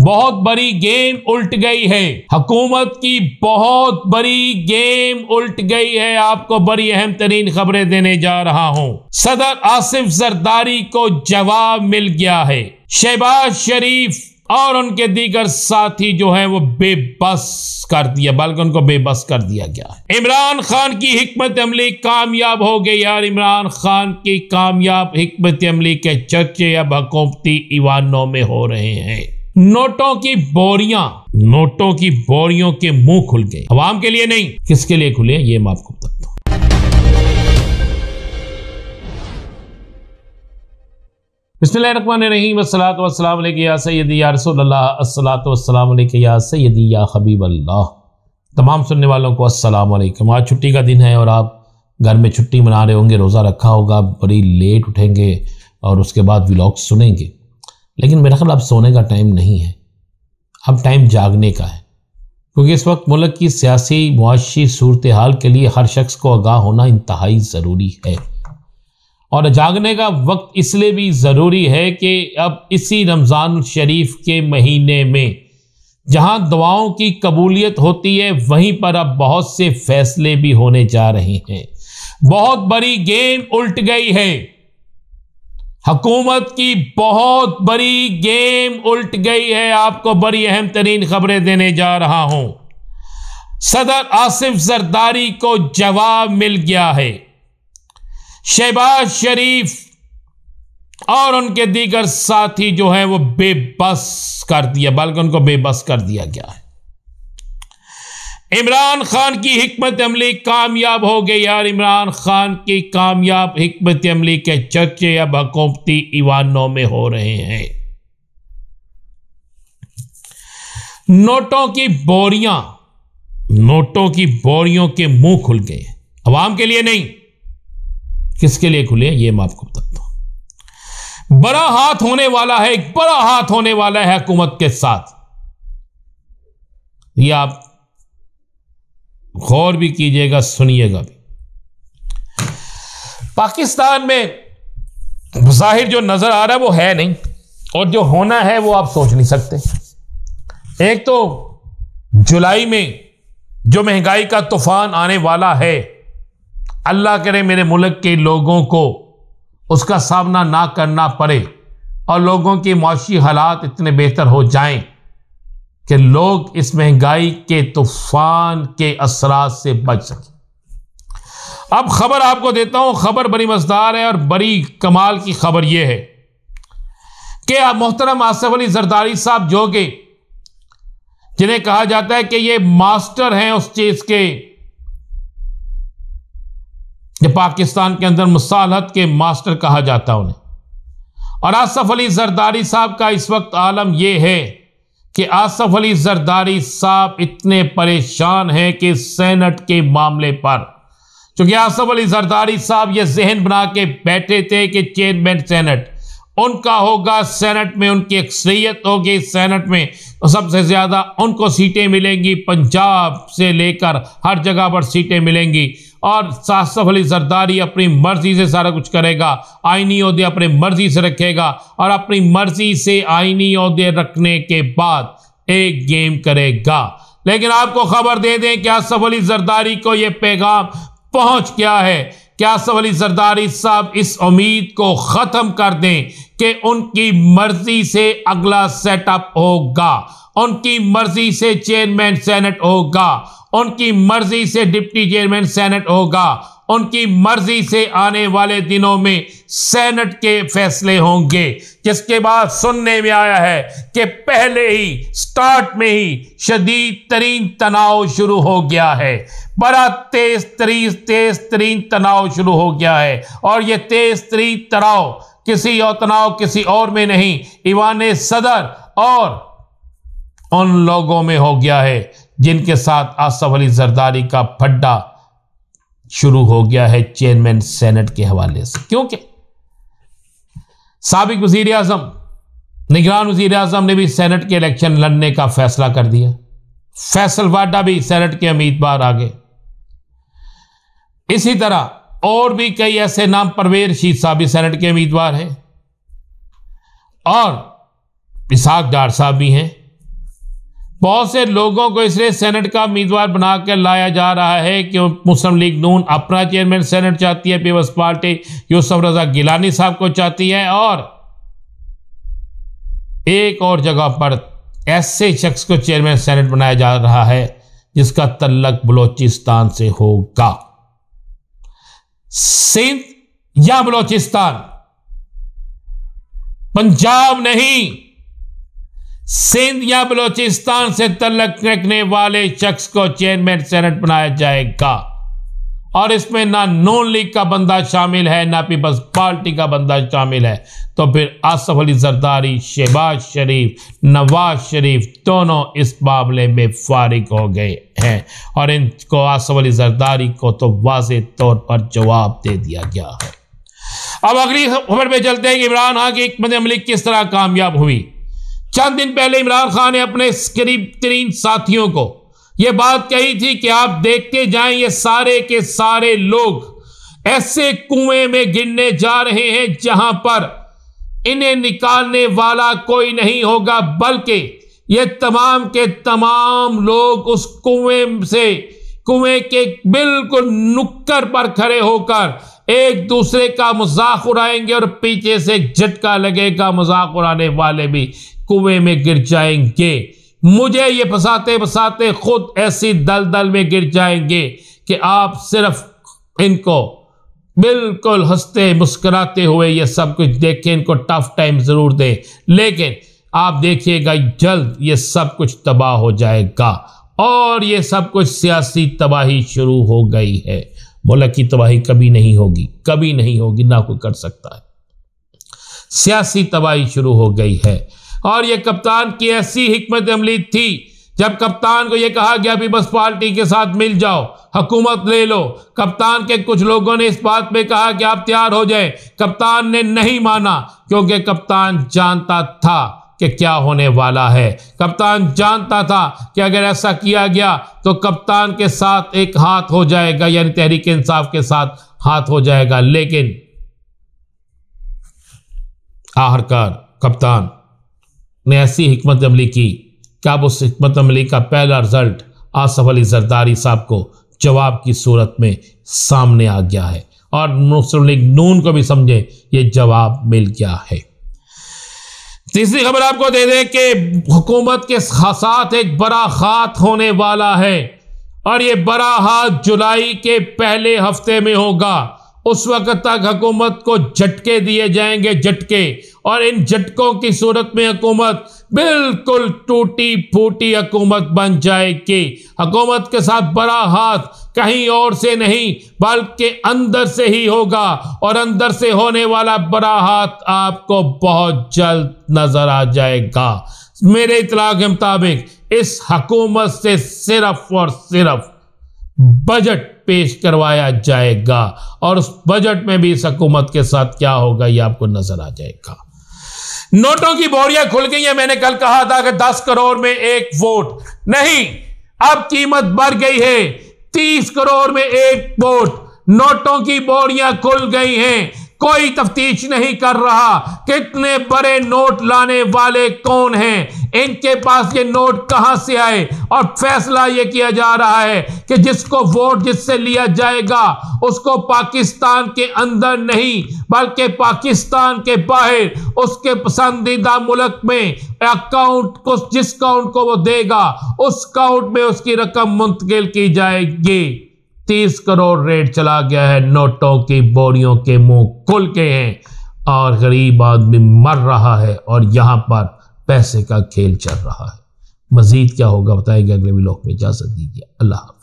बहुत बड़ी गेम उल्ट गई है हकूमत की बहुत बड़ी गेम उल्ट गई है आपको बड़ी अहम तरीन खबरें देने जा रहा हूं सदर आसिफ जरदारी को जवाब मिल गया है शहबाज शरीफ और उनके दीगर साथी जो हैं वो बेबस कर दिया बल्कि उनको बेबस कर दिया गया इमरान खान की हमत अमली कामयाब हो गई यार इमरान खान की कामयाब हमत अमली के चर्चे अब हकूमती ईवानों में हो रहे हैं नोटों की बोरियां नोटों की बोरियों के मुंह खुल गए आवाम के लिए नहीं किसके लिए खुले ये मैं आपको बताता हूं बसमीम असलातम या सैदी या रसोल्ला या या हबीब अल्लाह तमाम सुनने वालों को अस्सलाम आज छुट्टी का दिन है और आप घर में छुट्टी मना रहे होंगे रोज़ा रखा होगा बड़ी लेट उठेंगे और उसके बाद व्लॉग सुनेंगे लेकिन मेरा ख्याल अब सोने का टाइम नहीं है अब टाइम जागने का है क्योंकि इस वक्त मुल्क की सियासी मुआशी सूरत हाल के लिए हर शख्स को आगाह होना इंतहाई ज़रूरी है और जागने का वक्त इसलिए भी ज़रूरी है कि अब इसी रमज़ान शरीफ के महीने में जहां दुआओं की कबूलियत होती है वहीं पर अब बहुत से फैसले भी होने जा रहे हैं बहुत बड़ी गेम उल्ट गई है हकूमत की बहुत बड़ी गेम उल्ट गई है आपको बड़ी अहम तरीन खबरें देने जा रहा हूं सदर आसिफ जरदारी को जवाब मिल गया है शहबाज शरीफ और उनके दीगर साथी जो है वो बेबस कर दिया बल्कि उनको बेबस कर दिया गया है इमरान खान की हमत अमली कामयाब हो गई यार इमरान खान की कामयाब हमत अमली के चर्चे अब हकूमती ईवानों में हो रहे हैं नोटों की बोरियां नोटों की बोरियों के मुंह खुल गए अवाम के लिए नहीं किसके लिए खुले ये मैं आपको बताता हूं बड़ा हाथ होने वाला है एक बड़ा हाथ होने वाला है हुकूमत के साथ ये आप गौर भी कीजिएगा सुनिएगा भी पाकिस्तान में जाहिर जो नज़र आ रहा है वो है नहीं और जो होना है वो आप सोच नहीं सकते एक तो जुलाई में जो महंगाई का तूफान आने वाला है अल्लाह करे मेरे मुल्क के लोगों को उसका सामना ना करना पड़े और लोगों के मुशी हालात इतने बेहतर हो जाएं कि लोग इस महंगाई के तूफान के असरा से बच सकें अब खबर आपको देता हूं खबर बड़ी मजदार है और बड़ी कमाल की खबर यह है कि आप मोहतरम आसफ अली जरदारी साहब जो कि जिन्हें कहा जाता है कि ये मास्टर हैं उस चीज के जो पाकिस्तान के अंदर मसालहत के मास्टर कहा जाता है उन्हें और आसफ अली जरदारी साहब का इस वक्त आलम यह है कि आसफ अली जरदारी साहब इतने परेशान हैं कि सेनेट के मामले पर क्योंकि आसफ अली जरदारी साहब ये जहन बना के बैठे थे कि चेयरमैन सेनेट उनका होगा सेनेट में उनकी अक्सरियत होगी सैनट में तो सबसे ज़्यादा उनको सीटें मिलेंगी पंजाब से लेकर हर जगह पर सीटें मिलेंगी और साफ अली जरदारी अपनी मर्ज़ी से सारा कुछ करेगा आइनी अहदे अपनी मर्ज़ी से रखेगा और अपनी मर्ज़ी से आइनी अहदे रखने के बाद एक गेम करेगा लेकिन आपको खबर दे दें कि आसफ अली जरदारी को यह पैगाम पहुंच गया है क्या सवली जरदारी साहब इस उम्मीद को ख़त्म कर दें कि उनकी मर्जी से अगला सेटअप होगा उनकी मर्जी से चेयरमैन सेनेट होगा उनकी मर्जी से डिप्टी चेयरमैन सेनेट होगा उनकी मर्जी से आने वाले दिनों में सेनेट के फैसले होंगे जिसके बाद सुनने में आया है कि पहले ही स्टार्ट में ही शदीद तरीन तनाव शुरू हो गया है बड़ा तेज तरी तेज तरीन तनाव शुरू हो गया है और ये तेज तरीन तनाव किसी और तनाव किसी और में नहीं ईवान सदर और उन लोगों में हो गया है जिनके साथ आसफ अली जरदारी का फड्डा शुरू हो गया है चेयरमैन सेनेट के हवाले से क्योंकि सबक वजीर अजम निगरान वजीर अजम ने भी सेनेट के इलेक्शन लड़ने का फैसला कर दिया फैसल वाडा भी सेनेट के उम्मीदवार आ गए इसी तरह और भी कई ऐसे नाम परवेर शीत साहब भी सेनेट के उम्मीदवार हैं और इसाक डार साहब भी हैं बहुत से लोगों को इसलिए सेनेट का उम्मीदवार बनाकर लाया जा रहा है कि मुस्लिम लीग नून अपना चेयरमैन सेनेट चाहती है पीपल्स पार्टी यूसफ रजा गिलानी साहब को चाहती है और एक और जगह पर ऐसे शख्स को चेयरमैन सेनेट बनाया जा रहा है जिसका तल्लक बलोचिस्तान से होगा सिंध या बलोचिस्तान पंजाब नहीं सिंध या बलोचिस्तान से तलक रखने वाले शख्स को चेयरमैन सेनेट बनाया जाएगा और इसमें ना नॉन लीग का बंदा शामिल है ना पीपल्स पार्टी का बंदा शामिल है तो फिर आसफ अली जरदारी शहबाज शरीफ नवाज शरीफ दोनों इस मामले में फारिग हो गए हैं और इनको आसफ अली जरदारी को तो वाज तौर पर जवाब दे दिया गया है अब अगली खबर में चलते हैं कि इमरान खान की एक हमले किस तरह कामयाब हुई चंद दिन पहले इमरान खान ने अपने करीब तरीन साथियों को यह बात कही थी कि आप देखते जाएं ये सारे के सारे लोग ऐसे कुएं में गिरने जा रहे हैं जहां पर इन्हें निकालने वाला कोई नहीं होगा बल्कि ये तमाम के तमाम लोग उस कुएं से कुएं के बिल्कुल नुक्कर पर खड़े होकर एक दूसरे का मजाक उड़ाएंगे और पीछे से एक झटका लगेगा मजाक उड़ाने वाले भी कुएं में गिर जाएंगे मुझे ये फंसाते फंसाते खुद ऐसी दलदल में गिर जाएंगे कि आप सिर्फ इनको बिल्कुल हंसते मुस्कुराते हुए ये सब कुछ देखें इनको टफ टाइम ज़रूर दें लेकिन आप देखिएगा जल्द ये सब कुछ तबाह हो जाएगा और ये सब कुछ सियासी तबाही शुरू हो गई है मुल्क की तबाही कभी नहीं होगी कभी नहीं होगी ना कोई कर सकता है सियासी तबाही शुरू हो गई है और यह कप्तान की ऐसी हमत अमली थी जब कप्तान को यह कहा गया अभी बस पार्टी के साथ मिल जाओ हकूमत ले लो कप्तान के कुछ लोगों ने इस बात पे कहा कि आप तैयार हो जाएं कप्तान ने नहीं माना क्योंकि कप्तान जानता था कि क्या होने वाला है कप्तान जानता था कि अगर ऐसा किया गया तो कप्तान के साथ एक हाथ हो जाएगा यानी तहरीक इंसाफ के साथ हाथ हो जाएगा लेकिन आहरकार कप्तान ने ऐसी हमत अमली की कि अब उस हमत अमली का पहला रिजल्ट आसफ अली जरदारी साहब को जवाब की सूरत में सामने आ गया है और मुस्लिम लीग नून को भी समझे ये जवाब मिल गया है तीसरी खबर आपको दे दें कि हुकूमत के साथ एक बड़ा हाथ होने वाला है और ये बड़ा हाथ जुलाई के पहले हफ्ते में होगा उस वक्त तक हकूमत को झटके दिए जाएंगे झटके और इन झटकों की सूरत में हकूमत बिल्कुल टूटी फूटी हकूमत बन जाएगी हकूमत के साथ बड़ा हाथ कहीं और से नहीं बल्कि अंदर से ही होगा और अंदर से होने वाला बड़ा हाथ आपको बहुत जल्द नजर आ जाएगा मेरे इतला के मुताबिक इस हकूमत से सिर्फ और सिर्फ बजट पेश करवाया जाएगा और उस बजट में भी इस हकूमत के साथ क्या होगा ये आपको नजर आ जाएगा नोटों की बोरियां खुल गई है मैंने कल कहा था कि दस करोड़ में एक वोट नहीं अब कीमत बढ़ गई है तीस करोड़ में एक वोट नोटों की बोरियां खुल गई हैं कोई तफ्तीश नहीं कर रहा कितने बड़े नोट लाने वाले कौन हैं इनके पास ये नोट कहां से आए और फैसला ये किया जा रहा है कि जिसको वोट जिससे लिया जाएगा उसको पाकिस्तान के अंदर नहीं बल्कि पाकिस्तान के बाहर उसके पसंदीदा मुल्क में अकाउंट को जिस काउंट को वो देगा उस काउंट में उसकी रकम मुंतकिल की जाएगी तीस करोड़ रेट चला गया है नोटों की बोरियों के मुंह खुल के हैं और गरीब आदमी मर रहा है और यहाँ पर पैसे का खेल चल रहा है मज़ीद क्या होगा बताएंगे अगले ब्लॉग में इजाज़त दीजिए अल्लाह